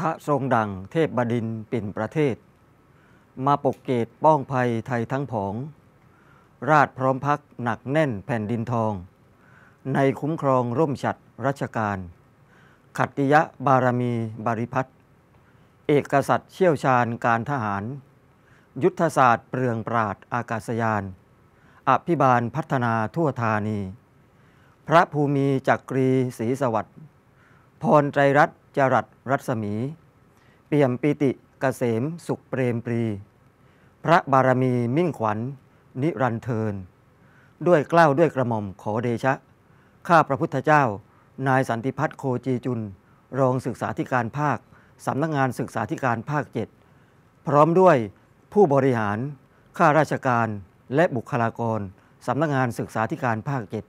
ทะทรงดังเทพบดินปิ่นประเทศ มาปกเกตป้องภัยไทยทั้งผอง ราชพร้อมพักหนักแน่นแผ่นดินทอง ในคุ้มครองร่มฉัดรัชการขัตติยะบารมีบริพัตรเอกษัตริย์เชี่ยวชาญการทหาร ยุทธศาสตร์เปลืองปราดอากาศยาน อภิบาลพัฒนาทั่วธานี พระภูมิจักรีศรีสวัสดิ์พรใจรัตจรัสรัศมี เปี่ยมปิติกเกษม สุขเปรมปรี พระบารมีมิ่งขวัญ นิรันเทินด้วยเกล้าด้วยกระหม่อมขอเดชะข้าพระพุทธเจ้า นายสันติพัฒน์โคจีจุน รองศึกษาธิการภาค สำนักงงานศึกษาธิการภาคเจ็ดพร้อมด้วยผู้บริหารข้าราชการและบุคลากร สำนักงงานศึกษาธิการภาคเจ็ด